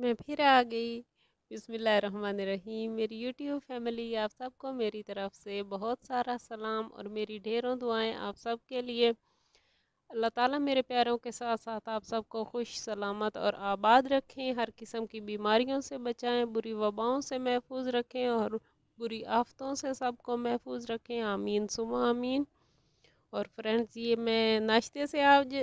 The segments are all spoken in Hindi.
मैं फिर आ गई बिसमीम मेरी यूट्यूब फैमिली आप सबको मेरी तरफ से बहुत सारा सलाम और मेरी ढेरों दुआएं आप सब के लिए अल्लाह ताला मेरे प्यारों के साथ साथ आप सबको खुश सलामत और आबाद रखें हर किस्म की बीमारियों से बचाएं बुरी वबाओं से महफूज रखें और बुरी आफतों से सबको महफूज रखें आमीन सुमा आमीन और फ्रेंड्स ये मैं नाश्ते से आज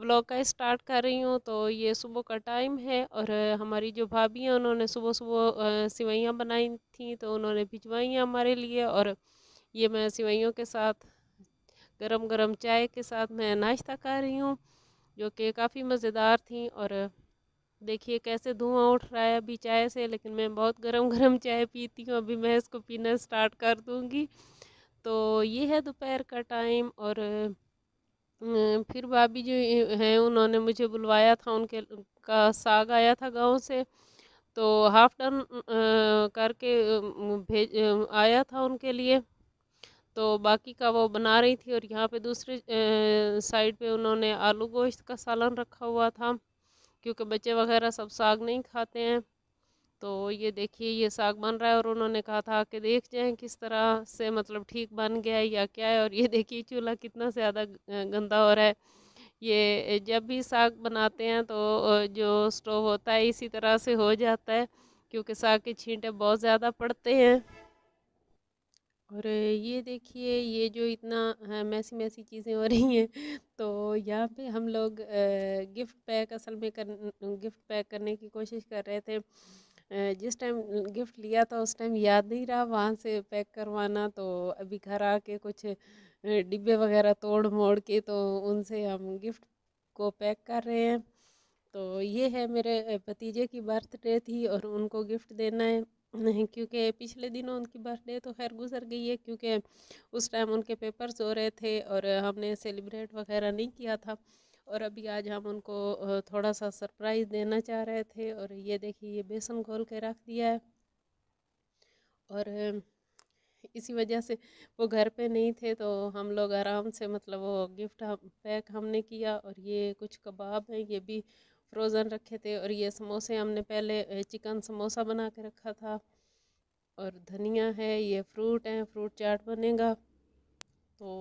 व्लॉग का स्टार्ट कर रही हूँ तो ये सुबह का टाइम है और हमारी जो भाभी हैं उन्होंने सुबह सुबह सिवैयाँ बनाई थी तो उन्होंने भिजवाई हैं हमारे लिए और ये मैं सिवैयों के साथ गरम गरम चाय के साथ मैं नाश्ता कर रही हूँ जो कि काफ़ी मज़ेदार थी और देखिए कैसे धुआं उठ रहा है अभी चाय से लेकिन मैं बहुत गरम गरम चाय पीती हूँ अभी मैं इसको पीना स्टार्ट कर दूँगी तो ये है दोपहर का टाइम और फिर भाभी जो हैं उन्होंने मुझे बुलवाया था उनके का साग आया था गांव से तो हाफ टन करके भेज आया था उनके लिए तो बाकी का वो बना रही थी और यहाँ पे दूसरे साइड पे उन्होंने आलू गोश्त का सालन रखा हुआ था क्योंकि बच्चे वगैरह सब साग नहीं खाते हैं तो ये देखिए ये साग बन रहा है और उन्होंने कहा था कि देख जाएं किस तरह से मतलब ठीक बन गया है या क्या है और ये देखिए चूल्हा कितना ज़्यादा गंदा हो रहा है ये जब भी साग बनाते हैं तो जो स्टोव होता है इसी तरह से हो जाता है क्योंकि साग के छींटे बहुत ज़्यादा पड़ते हैं और ये देखिए ये जो इतना मैसी मैसी चीज़ें हो रही हैं तो यहाँ पे हम लोग गिफ्ट पैक असल में कर गिफ्ट पैक करने की कोशिश कर रहे थे जिस टाइम गिफ्ट लिया था उस टाइम याद नहीं रहा वहाँ से पैक करवाना तो अभी घर आके कुछ डिब्बे वगैरह तोड़ मोड़ के तो उनसे हम गिफ्ट को पैक कर रहे हैं तो ये है मेरे भतीजे की बर्थडे थी और उनको गिफ्ट देना है क्योंकि पिछले दिनों उनकी बर्थडे तो खैर गुजर गई है क्योंकि उस टाइम उनके पेपर्स हो रहे थे और हमने सेलिब्रेट वगैरह नहीं किया था और अभी आज हम उनको थोड़ा सा सरप्राइज़ देना चाह रहे थे और ये देखिए ये बेसन घोल के रख दिया है और इसी वजह से वो घर पे नहीं थे तो हम लोग आराम से मतलब वो गिफ्ट हम पैक हमने किया और ये कुछ कबाब हैं ये भी फ्रोज़न रखे थे और ये समोसे हमने पहले चिकन समोसा बना के रखा था और धनिया है ये फ्रूट हैं फ्रूट चाट बनेगा तो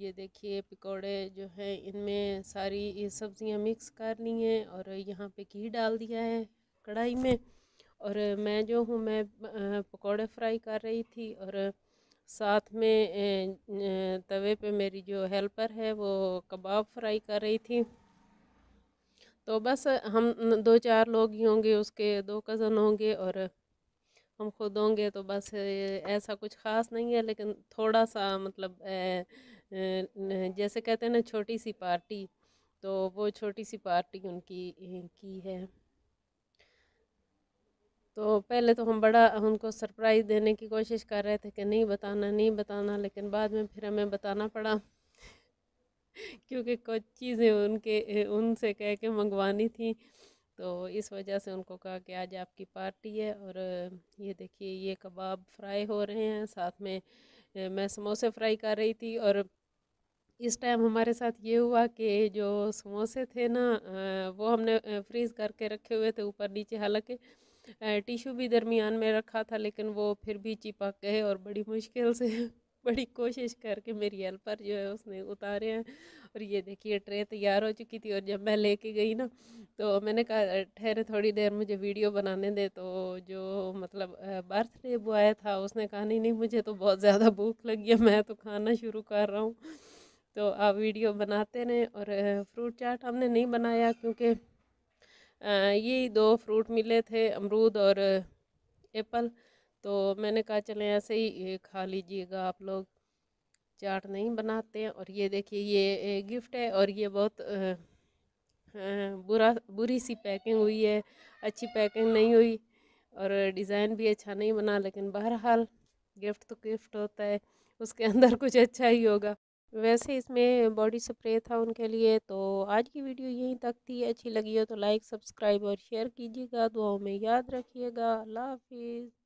ये देखिए पकोड़े जो है इनमें सारी सब्ज़ियाँ मिक्स कर ली हैं और यहाँ पे घी डाल दिया है कढ़ाई में और मैं जो हूँ मैं पकोड़े फ्राई कर रही थी और साथ में तवे पे मेरी जो हेल्पर है वो कबाब फ्राई कर रही थी तो बस हम दो चार लोग ही होंगे उसके दो कज़न होंगे और हम खुद होंगे तो बस ऐसा कुछ ख़ास नहीं है लेकिन थोड़ा सा मतलब जैसे कहते हैं ना छोटी सी पार्टी तो वो छोटी सी पार्टी उनकी की है तो पहले तो हम बड़ा उनको सरप्राइज़ देने की कोशिश कर रहे थे कि नहीं बताना नहीं बताना लेकिन बाद में फिर हमें बताना पड़ा क्योंकि कुछ चीज़ें उनके उनसे कह के मंगवानी थी तो इस वजह से उनको कहा कि आज आपकी पार्टी है और ये देखिए ये कबाब फ्राई हो रहे हैं साथ में मैं समोसे फ्राई कर रही थी और इस टाइम हमारे साथ ये हुआ कि जो समोसे थे ना वो हमने फ्रीज़ करके रखे हुए थे ऊपर नीचे हालांकि टिशू भी दरमियान में रखा था लेकिन वो फिर भी चिपक गए और बड़ी मुश्किल से बड़ी कोशिश करके मेरी हेल्पर जो है उसने उतारे हैं और ये देखिए ट्रे तैयार हो चुकी थी और जब मैं लेके गई ना तो मैंने कहा ठहरे थोड़ी देर मुझे वीडियो बनाने दे तो जो मतलब बर्थडे बॉय था उसने कहा नहीं नहीं मुझे तो बहुत ज़्यादा भूख लगी है मैं तो खाना शुरू कर रहा हूँ तो आप वीडियो बनाते रहें और फ्रूट चाट हमने नहीं बनाया क्योंकि यही दो फ्रूट मिले थे अमरूद और एप्पल तो मैंने कहा चलें ऐसे ही खा लीजिएगा आप लोग चाट नहीं बनाते हैं और ये देखिए ये गिफ्ट है और ये बहुत आ, बुरा बुरी सी पैकिंग हुई है अच्छी पैकिंग नहीं हुई और डिज़ाइन भी अच्छा नहीं बना लेकिन बहरहाल गिफ्ट तो गिफ्ट होता है उसके अंदर कुछ अच्छा ही होगा वैसे इसमें बॉडी स्प्रे था उनके लिए तो आज की वीडियो यहीं तक थी अच्छी लगी हो तो लाइक सब्सक्राइब और शेयर कीजिएगा दुआओं में याद रखिएगा अल्लाह हाफिज़